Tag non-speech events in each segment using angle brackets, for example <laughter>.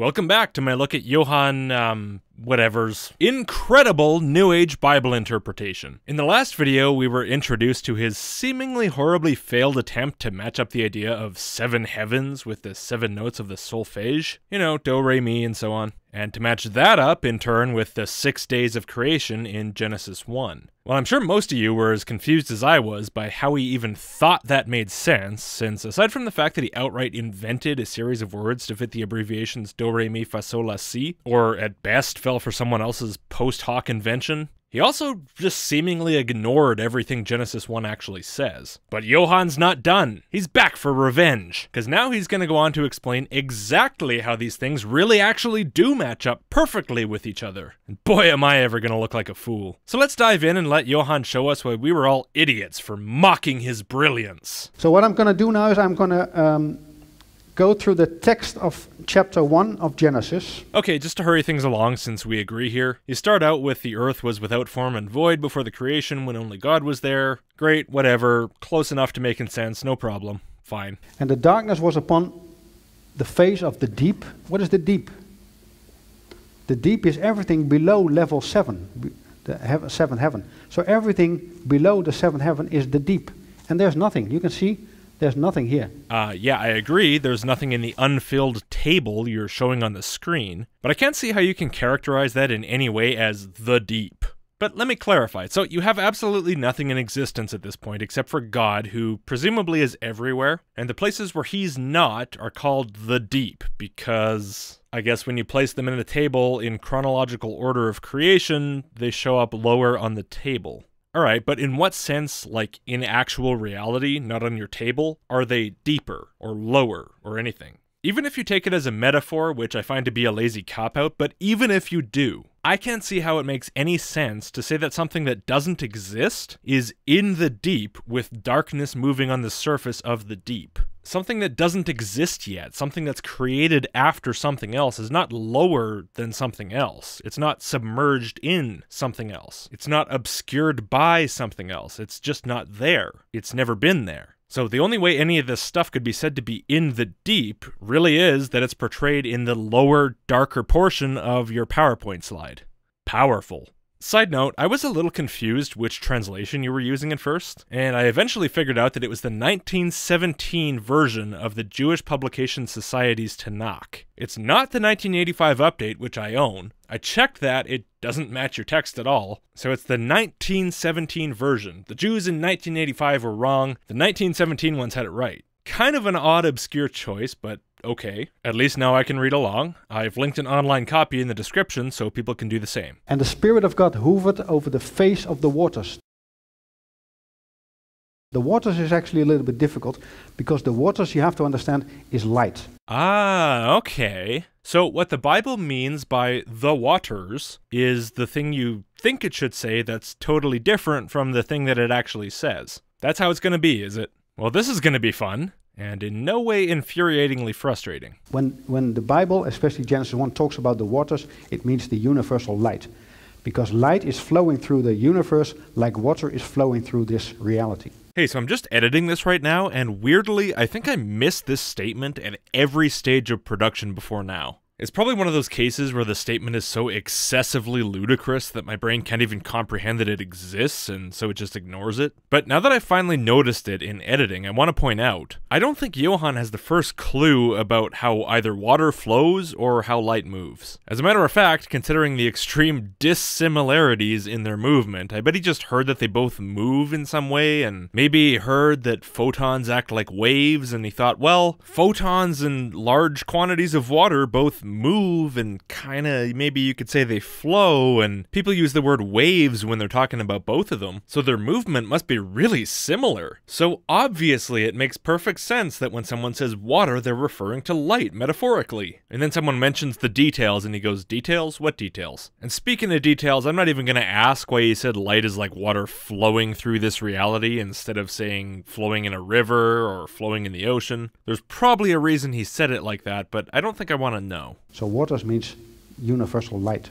Welcome back to my look at Johann um, whatever's incredible New Age Bible interpretation. In the last video, we were introduced to his seemingly horribly failed attempt to match up the idea of seven heavens with the seven notes of the solfege, you know, do, re, mi, and so on, and to match that up in turn with the six days of creation in Genesis 1. Well, I'm sure most of you were as confused as I was by how he even thought that made sense, since aside from the fact that he outright invented a series of words to fit the abbreviations do, re, mi, fa, sol, la, si, or at best fell for someone else's post hoc invention. He also just seemingly ignored everything Genesis 1 actually says. But Johann's not done. He's back for revenge, because now he's going to go on to explain exactly how these things really actually do match up perfectly with each other. And boy, am I ever going to look like a fool. So let's dive in and let Johann show us why we were all idiots for mocking his brilliance. So, what I'm going to do now is I'm going to um go through the text of chapter 1 of Genesis. Okay, just to hurry things along since we agree here, you start out with the earth was without form and void before the creation when only God was there. Great, whatever, close enough to making sense, no problem, fine. And the darkness was upon the face of the deep. What is the deep? The deep is everything below level 7, the seventh heaven. So everything below the seventh heaven is the deep. And there's nothing. You can see there's nothing here. Uh, yeah, I agree. There's nothing in the unfilled table you're showing on the screen, but I can't see how you can characterize that in any way as the deep. But let me clarify. So, you have absolutely nothing in existence at this point except for God, who presumably is everywhere, and the places where he's not are called the deep, because I guess when you place them in a table in chronological order of creation, they show up lower on the table. All right, but in what sense, like in actual reality, not on your table, are they deeper or lower or anything? Even if you take it as a metaphor, which I find to be a lazy cop out, but even if you do, I can't see how it makes any sense to say that something that doesn't exist is in the deep with darkness moving on the surface of the deep. Something that doesn't exist yet, something that's created after something else, is not lower than something else. It's not submerged in something else. It's not obscured by something else. It's just not there. It's never been there. So the only way any of this stuff could be said to be in the deep really is that it's portrayed in the lower, darker portion of your PowerPoint slide. Powerful. Side note, I was a little confused which translation you were using at first, and I eventually figured out that it was the 1917 version of the Jewish Publication Society's Tanakh. It's not the 1985 update, which I own. I checked that, it doesn't match your text at all. So it's the 1917 version. The Jews in 1985 were wrong, the 1917 ones had it right. Kind of an odd, obscure choice, but okay, at least now I can read along. I've linked an online copy in the description so people can do the same. And the Spirit of God hovered over the face of the waters. The waters is actually a little bit difficult because the waters, you have to understand, is light. Ah, okay. So, what the Bible means by the waters is the thing you think it should say that's totally different from the thing that it actually says. That's how it's going to be, is it? Well, this is going to be fun and in no way infuriatingly frustrating. When, when the Bible, especially Genesis 1, talks about the waters, it means the universal light. Because light is flowing through the universe like water is flowing through this reality. Hey, so I'm just editing this right now, and weirdly, I think I missed this statement at every stage of production before now. It's probably one of those cases where the statement is so excessively ludicrous that my brain can't even comprehend that it exists, and so it just ignores it. But now that I finally noticed it in editing, I want to point out I don't think Johann has the first clue about how either water flows or how light moves. As a matter of fact, considering the extreme dissimilarities in their movement, I bet he just heard that they both move in some way, and maybe heard that photons act like waves, and he thought, well, photons and large quantities of water both move and kind of maybe you could say they flow and people use the word waves when they're talking about both of them so their movement must be really similar so obviously it makes perfect sense that when someone says water they're referring to light metaphorically and then someone mentions the details and he goes details what details and speaking of details i'm not even going to ask why he said light is like water flowing through this reality instead of saying flowing in a river or flowing in the ocean there's probably a reason he said it like that but i don't think i want to know so waters means universal light.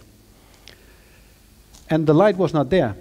And the light was not there.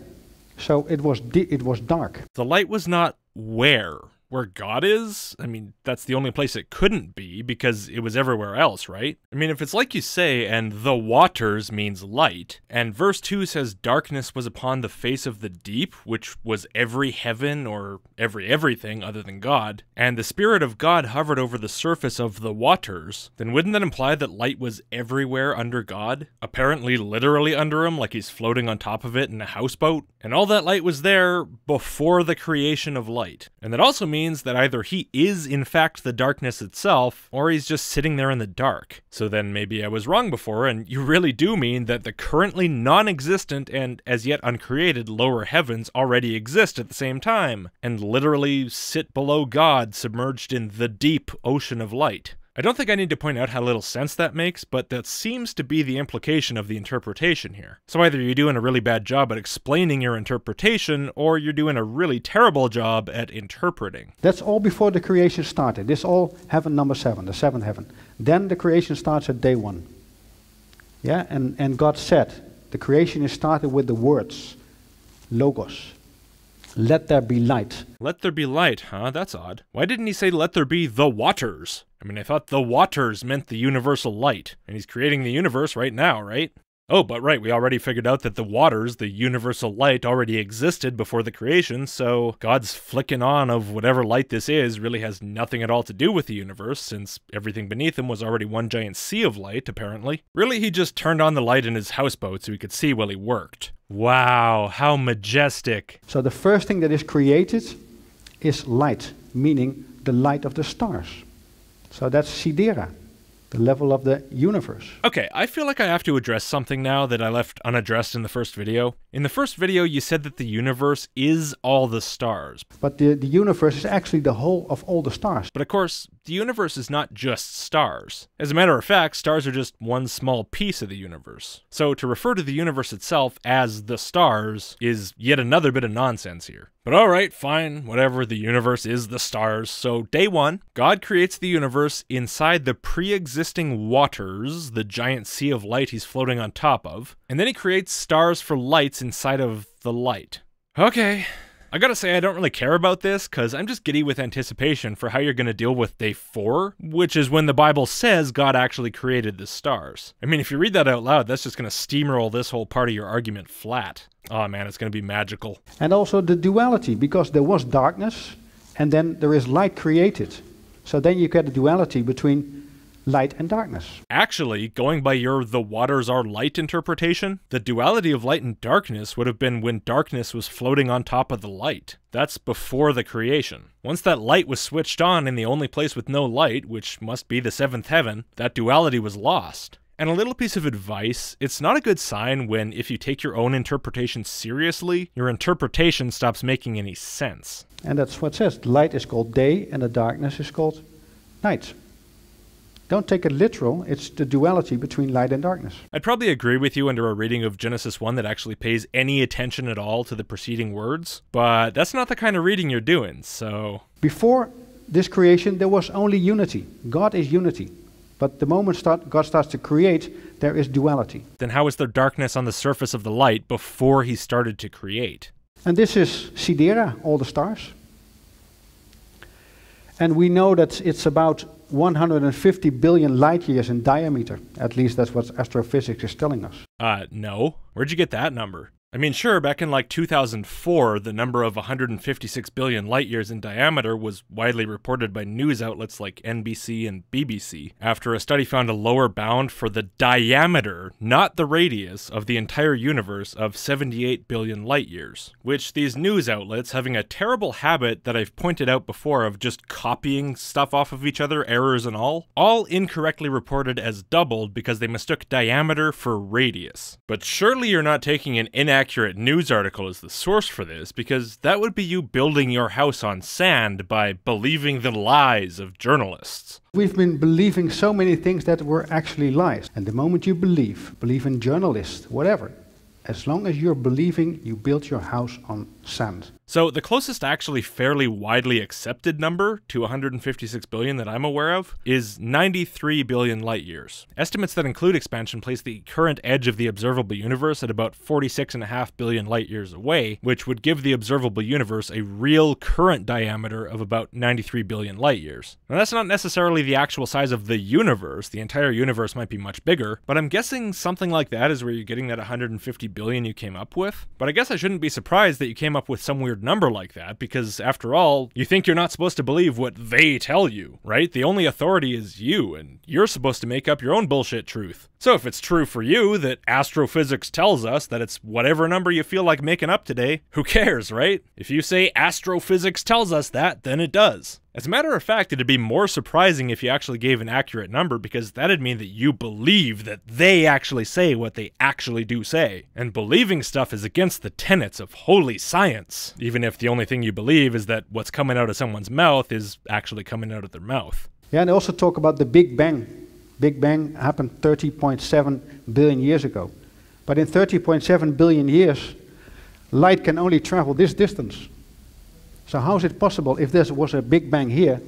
So it was, it was dark. The light was not where? where God is? I mean, that's the only place it couldn't be because it was everywhere else, right? I mean, if it's like you say, and the waters means light, and verse 2 says darkness was upon the face of the deep, which was every heaven or every everything other than God, and the Spirit of God hovered over the surface of the waters, then wouldn't that imply that light was everywhere under God? Apparently, literally under him, like he's floating on top of it in a houseboat? And all that light was there before the creation of light. And that also means means that either he is in fact the darkness itself, or he's just sitting there in the dark. So then maybe I was wrong before, and you really do mean that the currently non existent and as yet uncreated lower heavens already exist at the same time, and literally sit below God submerged in the deep ocean of light. I don't think I need to point out how little sense that makes, but that seems to be the implication of the interpretation here. So either you're doing a really bad job at explaining your interpretation, or you're doing a really terrible job at interpreting. That's all before the creation started. This all heaven number seven, the seventh heaven. Then the creation starts at day one. Yeah, and, and God said, the creation is started with the words, logos. Let there be light. Let there be light, huh? That's odd. Why didn't he say, let there be the waters? I mean, I thought the waters meant the universal light, and he's creating the universe right now, right? Oh, but right, we already figured out that the waters, the universal light, already existed before the creation, so God's flicking on of whatever light this is really has nothing at all to do with the universe, since everything beneath him was already one giant sea of light, apparently. Really, he just turned on the light in his houseboat so he could see while he worked. Wow, how majestic. So the first thing that is created is light, meaning the light of the stars. So that's Sidera, the level of the universe. Okay, I feel like I have to address something now that I left unaddressed in the first video. In the first video, you said that the universe is all the stars. But the, the universe is actually the whole of all the stars. But of course, the universe is not just stars. As a matter of fact, stars are just one small piece of the universe. So to refer to the universe itself as the stars is yet another bit of nonsense here. But alright, fine, whatever, the universe is the stars. So, day one, God creates the universe inside the pre existing waters, the giant sea of light he's floating on top of, and then he creates stars for lights inside of the light. Okay, I gotta say, I don't really care about this because I'm just giddy with anticipation for how you're gonna deal with day four, which is when the Bible says God actually created the stars. I mean, if you read that out loud, that's just gonna steamroll this whole part of your argument flat. Oh man, it's gonna be magical. And also the duality, because there was darkness and then there is light created. So then you get a duality between light and darkness. Actually, going by your the waters are light interpretation, the duality of light and darkness would have been when darkness was floating on top of the light. That's before the creation. Once that light was switched on in the only place with no light, which must be the seventh heaven, that duality was lost. And a little piece of advice it's not a good sign when, if you take your own interpretation seriously, your interpretation stops making any sense. And that's what it says light is called day, and the darkness is called night. Don't take it literal, it's the duality between light and darkness. I'd probably agree with you under a reading of Genesis 1 that actually pays any attention at all to the preceding words, but that's not the kind of reading you're doing, so. Before this creation, there was only unity. God is unity. But the moment start, God starts to create, there is duality. Then how is there darkness on the surface of the light before he started to create? And this is Sidera, all the stars. And we know that it's about 150 billion light years in diameter. At least that's what astrophysics is telling us. Uh, no. Where'd you get that number? I mean, sure, back in like 2004, the number of 156 billion light years in diameter was widely reported by news outlets like NBC and BBC after a study found a lower bound for the diameter, not the radius, of the entire universe of 78 billion light years. Which these news outlets, having a terrible habit that I've pointed out before of just copying stuff off of each other, errors and all, all incorrectly reported as doubled because they mistook diameter for radius. But surely you're not taking an inaccurate inaccurate news article is the source for this because that would be you building your house on sand by believing the lies of journalists. We've been believing so many things that were actually lies. And the moment you believe, believe in journalists, whatever, as long as you're believing, you build your house on sand. So the closest actually fairly widely accepted number to 156 billion that I'm aware of is 93 billion light years. Estimates that include expansion place the current edge of the observable universe at about 46.5 billion light years away, which would give the observable universe a real current diameter of about 93 billion light years. Now that's not necessarily the actual size of the universe, the entire universe might be much bigger, but I'm guessing something like that is where you're getting that 150 billion you came up with. But I guess I shouldn't be surprised that you came up with some weird absurd number like that because, after all, you think you're not supposed to believe what they tell you, right? The only authority is you, and you're supposed to make up your own bullshit truth. So if it's true for you that astrophysics tells us that it's whatever number you feel like making up today, who cares, right? If you say astrophysics tells us that, then it does. As a matter of fact, it'd be more surprising if you actually gave an accurate number because that'd mean that you believe that they actually say what they actually do say. And believing stuff is against the tenets of holy science, even if the only thing you believe is that what's coming out of someone's mouth is actually coming out of their mouth. Yeah, and also talk about the Big Bang Big Bang happened 30.7 billion years ago. But in 30.7 billion years, light can only travel this distance. So how is it possible if there was a Big Bang here,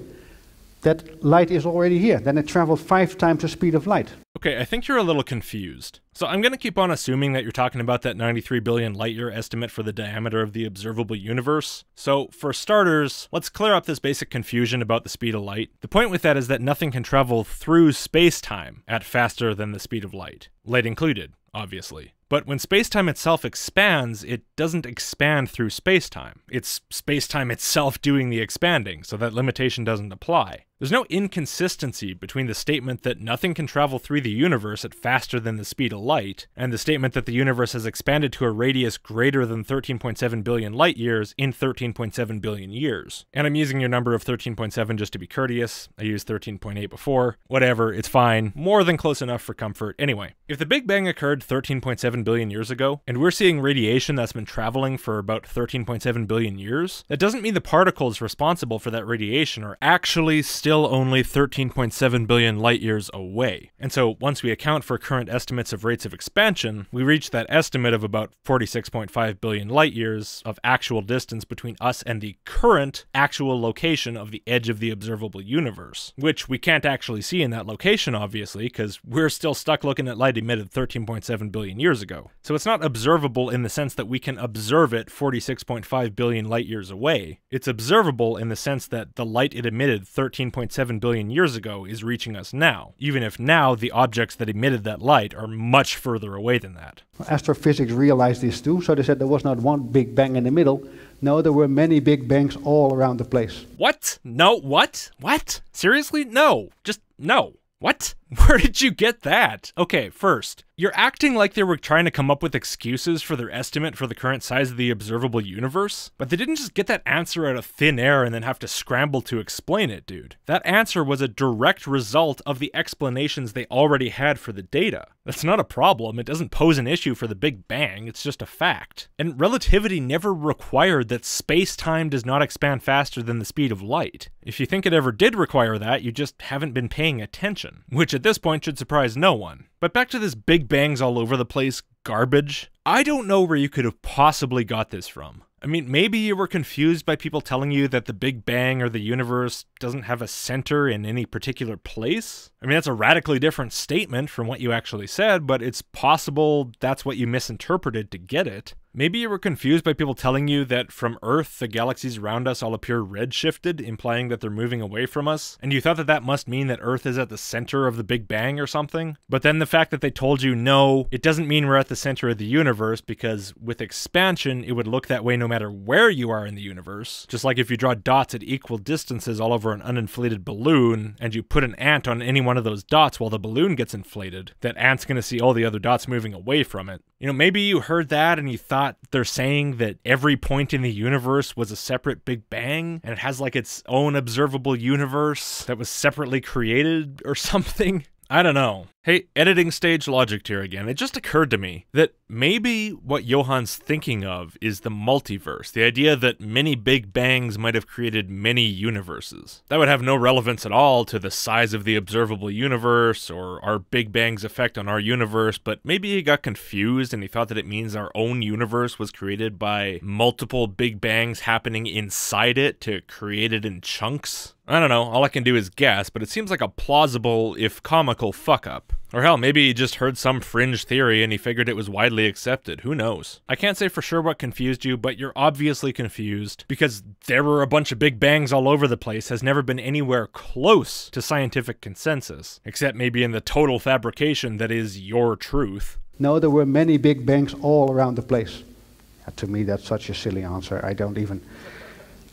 that light is already here? Then it traveled five times the speed of light. Okay, I think you're a little confused. So I'm going to keep on assuming that you're talking about that 93 billion light year estimate for the diameter of the observable universe. So, for starters, let's clear up this basic confusion about the speed of light. The point with that is that nothing can travel through space time at faster than the speed of light, light included, obviously. But when spacetime itself expands, it doesn't expand through spacetime. It's spacetime itself doing the expanding, so that limitation doesn't apply. There's no inconsistency between the statement that nothing can travel through the universe at faster than the speed of light, and the statement that the universe has expanded to a radius greater than 13.7 billion light years in 13.7 billion years. And I'm using your number of 13.7 just to be courteous. I used 13.8 before. Whatever, it's fine. More than close enough for comfort. Anyway, if the Big Bang occurred 13.7 billion years ago, and we're seeing radiation that's been traveling for about 13.7 billion years, that doesn't mean the particles responsible for that radiation are actually still still only 13.7 billion light years away. And so once we account for current estimates of rates of expansion, we reach that estimate of about 46.5 billion light years of actual distance between us and the current actual location of the edge of the observable universe, which we can't actually see in that location, obviously, because we're still stuck looking at light emitted 13.7 billion years ago. So it's not observable in the sense that we can observe it 46.5 billion light years away. It's observable in the sense that the light it emitted 13. 1.7 billion years ago is reaching us now, even if now the objects that emitted that light are much further away than that. Astrophysics realized this too, so they said there was not one big bang in the middle. No, there were many big bangs all around the place. What? No, what? What? Seriously? No. Just no. What? <laughs> Where did you get that? Okay, first, you're acting like they were trying to come up with excuses for their estimate for the current size of the observable universe, but they didn't just get that answer out of thin air and then have to scramble to explain it, dude. That answer was a direct result of the explanations they already had for the data. That's not a problem, it doesn't pose an issue for the Big Bang, it's just a fact. And relativity never required that space-time does not expand faster than the speed of light. If you think it ever did require that, you just haven't been paying attention, which at this point should surprise no one. But back to this Big Bangs all over the place garbage. I don't know where you could have possibly got this from. I mean, maybe you were confused by people telling you that the Big Bang or the universe doesn't have a center in any particular place. I mean, that's a radically different statement from what you actually said, but it's possible that's what you misinterpreted to get it. Maybe you were confused by people telling you that from Earth, the galaxies around us all appear redshifted, implying that they're moving away from us, and you thought that that must mean that Earth is at the center of the Big Bang or something? But then the fact that they told you, no, it doesn't mean we're at the center of the universe, because with expansion, it would look that way no matter where you are in the universe. Just like if you draw dots at equal distances all over an uninflated balloon, and you put an ant on any one of those dots while the balloon gets inflated, that ant's gonna see all the other dots moving away from it. You know, maybe you heard that and you thought they're saying that every point in the universe was a separate Big Bang and it has like its own observable universe that was separately created or <laughs> something. I don't know. Hey, editing stage logic here again. It just occurred to me that maybe what Johann's thinking of is the multiverse, the idea that many Big Bangs might have created many universes. That would have no relevance at all to the size of the observable universe or our Big Bang's effect on our universe, but maybe he got confused and he thought that it means our own universe was created by multiple Big Bangs happening inside it to create it in chunks. I don't know, all I can do is guess, but it seems like a plausible, if comical, fuck up. Or hell, maybe he just heard some fringe theory and he figured it was widely accepted. Who knows? I can't say for sure what confused you, but you're obviously confused because there were a bunch of big bangs all over the place has never been anywhere close to scientific consensus, except maybe in the total fabrication that is your truth. No, there were many big bangs all around the place. Uh, to me, that's such a silly answer. I don't even,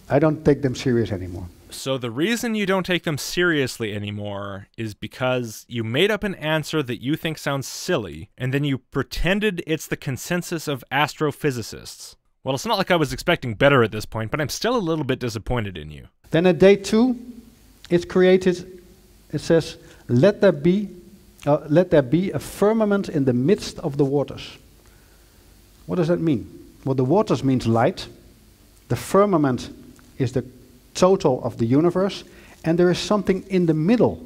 I don't take them serious anymore. So the reason you don't take them seriously anymore is because you made up an answer that you think sounds silly, and then you pretended it's the consensus of astrophysicists. Well, it's not like I was expecting better at this point, but I'm still a little bit disappointed in you. Then at day two, it's created. It says, "Let there be, uh, let there be a firmament in the midst of the waters." What does that mean? Well, the waters means light. The firmament is the total of the universe, and there is something in the middle,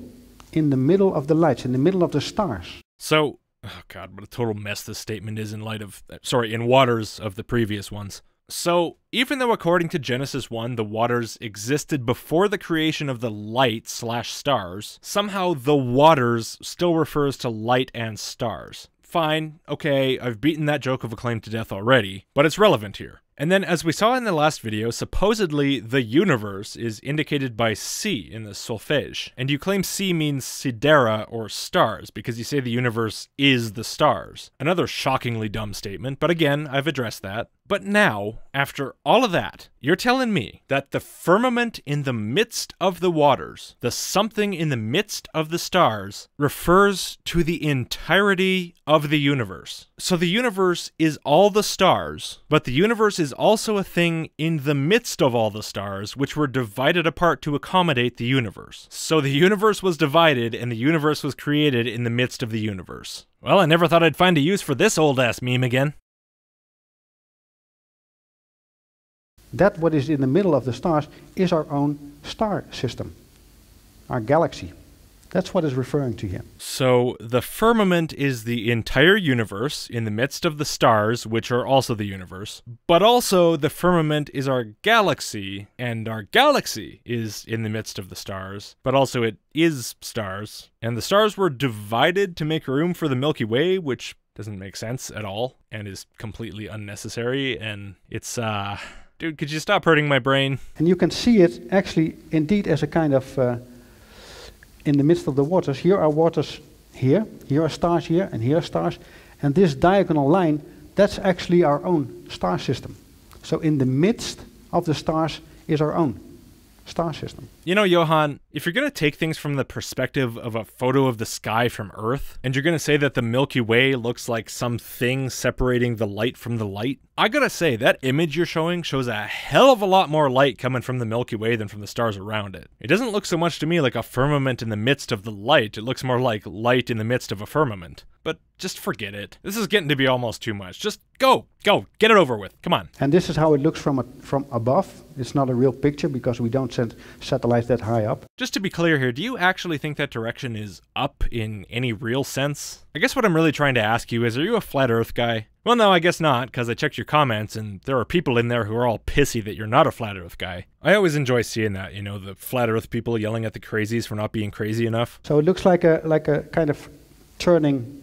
in the middle of the lights, in the middle of the stars. So, oh God, what a total mess this statement is in light of, sorry, in waters of the previous ones. So, even though according to Genesis 1, the waters existed before the creation of the light slash stars, somehow the waters still refers to light and stars. Fine, okay, I've beaten that joke of a claim to death already, but it's relevant here. And then, as we saw in the last video, supposedly the universe is indicated by C in the solfege. And you claim C means sidera or stars, because you say the universe is the stars. Another shockingly dumb statement, but again, I've addressed that. But now, after all of that, you're telling me that the firmament in the midst of the waters, the something in the midst of the stars, refers to the entirety of the universe. So the universe is all the stars, but the universe is also a thing in the midst of all the stars, which were divided apart to accommodate the universe. So the universe was divided, and the universe was created in the midst of the universe. Well, I never thought I'd find a use for this old ass meme again. That what is in the middle of the stars is our own star system, our galaxy. That's what is referring to here. So the firmament is the entire universe in the midst of the stars, which are also the universe, but also the firmament is our galaxy, and our galaxy is in the midst of the stars, but also it is stars. And the stars were divided to make room for the Milky Way, which doesn't make sense at all and is completely unnecessary. And it's, uh, dude, could you stop hurting my brain? And you can see it actually indeed as a kind of uh, in the midst of the waters. Here are waters here, here are stars here, and here are stars. And this diagonal line, that's actually our own star system. So in the midst of the stars is our own star system. You know, Johan, if you're going to take things from the perspective of a photo of the sky from Earth, and you're going to say that the Milky Way looks like something separating the light from the light, I gotta say, that image you're showing shows a hell of a lot more light coming from the Milky Way than from the stars around it. It doesn't look so much to me like a firmament in the midst of the light, it looks more like light in the midst of a firmament. But just forget it. This is getting to be almost too much. Just go, go, get it over with. Come on. And this is how it looks from a, from above. It's not a real picture because we don't send satellites that high up. Just to be clear here, do you actually think that direction is up in any real sense? I guess what I'm really trying to ask you is, are you a flat earth guy? Well, no, I guess not, because I checked your comments and there are people in there who are all pissy that you're not a flat earth guy. I always enjoy seeing that, you know, the flat earth people yelling at the crazies for not being crazy enough. So it looks like a, like a kind of turning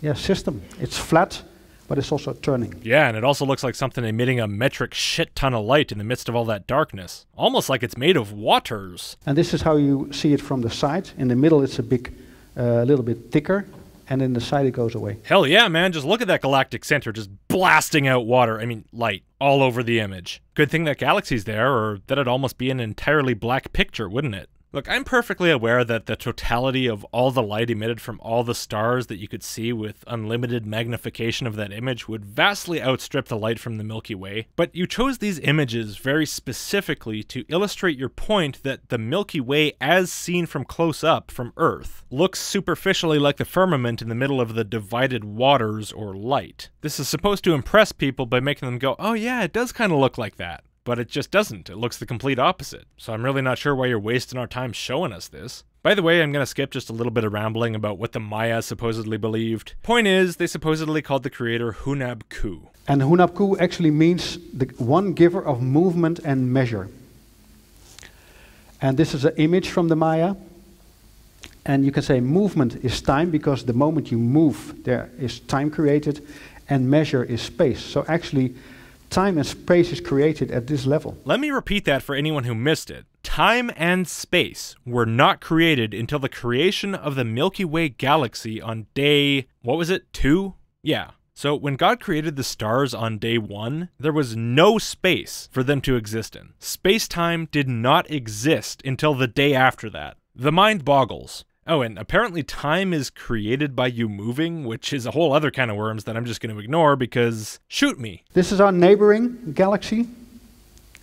yeah, system. It's flat, but it's also turning. Yeah, and it also looks like something emitting a metric shit ton of light in the midst of all that darkness, almost like it's made of waters. And this is how you see it from the side. In the middle, it's a big, uh, a uh, little bit thicker, and in the side, it goes away. Hell yeah, man! Just look at that galactic center just blasting out water. I mean, light all over the image. Good thing that galaxy's there, or that would almost be an entirely black picture, wouldn't it? Look, I'm perfectly aware that the totality of all the light emitted from all the stars that you could see with unlimited magnification of that image would vastly outstrip the light from the Milky Way, but you chose these images very specifically to illustrate your point that the Milky Way, as seen from close up from Earth, looks superficially like the firmament in the middle of the divided waters or light. This is supposed to impress people by making them go, oh yeah, it does kind of look like that but it just doesn't. It looks the complete opposite. So I'm really not sure why you're wasting our time showing us this. By the way, I'm gonna skip just a little bit of rambling about what the Maya supposedly believed. Point is, they supposedly called the creator Hunab-Ku. And Hunab-Ku actually means the one giver of movement and measure. And this is an image from the Maya. And you can say movement is time because the moment you move, there is time created, and measure is space. So actually, Time and space is created at this level. Let me repeat that for anyone who missed it. Time and space were not created until the creation of the Milky Way galaxy on day. what was it? Two? Yeah. So, when God created the stars on day one, there was no space for them to exist in. Space time did not exist until the day after that. The mind boggles. Oh, and apparently time is created by you moving, which is a whole other kind of worms that I'm just going to ignore because shoot me. This is our neighboring galaxy,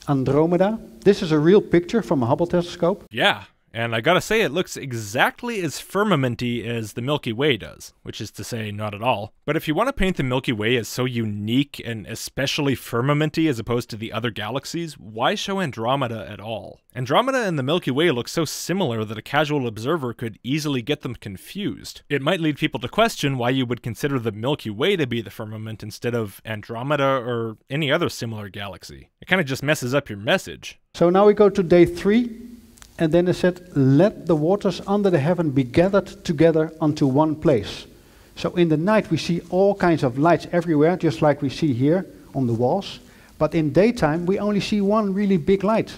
Andromeda. This is a real picture from a Hubble telescope. Yeah. And I gotta say, it looks exactly as firmamenty as the Milky Way does, which is to say, not at all. But if you want to paint the Milky Way as so unique and especially firmamenty as opposed to the other galaxies, why show Andromeda at all? Andromeda and the Milky Way look so similar that a casual observer could easily get them confused. It might lead people to question why you would consider the Milky Way to be the firmament instead of Andromeda or any other similar galaxy. It kind of just messes up your message. So now we go to day three and then it said, Let the waters under the heaven be gathered together unto one place. So in the night we see all kinds of lights everywhere, just like we see here on the walls. But in daytime we only see one really big light.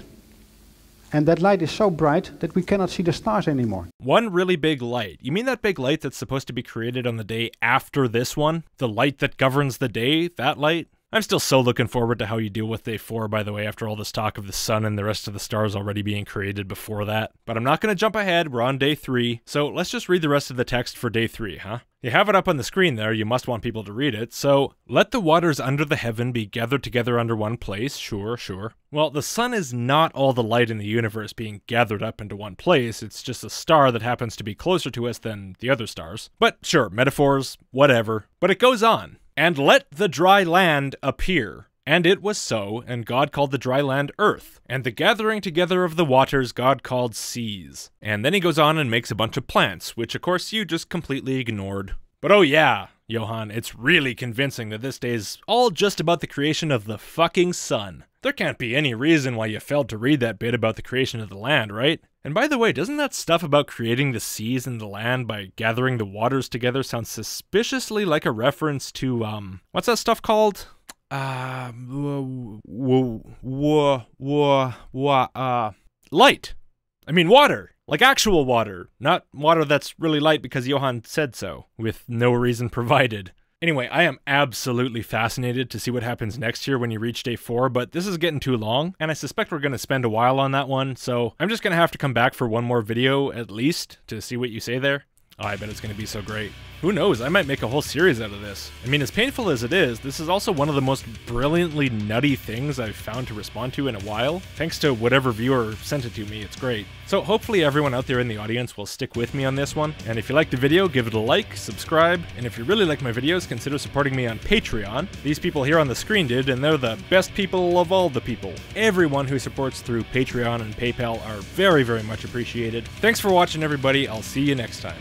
And that light is so bright that we cannot see the stars anymore. One really big light. You mean that big light that's supposed to be created on the day after this one? The light that governs the day? That light? I'm still so looking forward to how you deal with day four, by the way, after all this talk of the sun and the rest of the stars already being created before that. But I'm not going to jump ahead, we're on day three, so let's just read the rest of the text for day three, huh? You have it up on the screen there, you must want people to read it. So, let the waters under the heaven be gathered together under one place. Sure, sure. Well, the sun is not all the light in the universe being gathered up into one place, it's just a star that happens to be closer to us than the other stars. But sure, metaphors, whatever. But it goes on and let the dry land appear. And it was so, and God called the dry land earth, and the gathering together of the waters God called seas. And then he goes on and makes a bunch of plants, which of course you just completely ignored. But oh yeah, Johan, it's really convincing that this day is all just about the creation of the fucking sun. There can't be any reason why you failed to read that bit about the creation of the land, right? And by the way, doesn't that stuff about creating the seas and the land by gathering the waters together sound suspiciously like a reference to, um, what's that stuff called? Uh, uh, light. I mean, water. Like actual water, not water that's really light because Johan said so, with no reason provided. Anyway, I am absolutely fascinated to see what happens next year when you reach day four, but this is getting too long, and I suspect we're going to spend a while on that one, so I'm just going to have to come back for one more video at least to see what you say there. Oh, I bet it's going to be so great. Who knows? I might make a whole series out of this. I mean, as painful as it is, this is also one of the most brilliantly nutty things I've found to respond to in a while, thanks to whatever viewer sent it to me, it's great. So hopefully everyone out there in the audience will stick with me on this one, and if you like the video, give it a like, subscribe, and if you really like my videos, consider supporting me on Patreon. These people here on the screen did, and they're the best people of all the people. Everyone who supports through Patreon and PayPal are very, very much appreciated. Thanks for watching, everybody. I'll see you next time.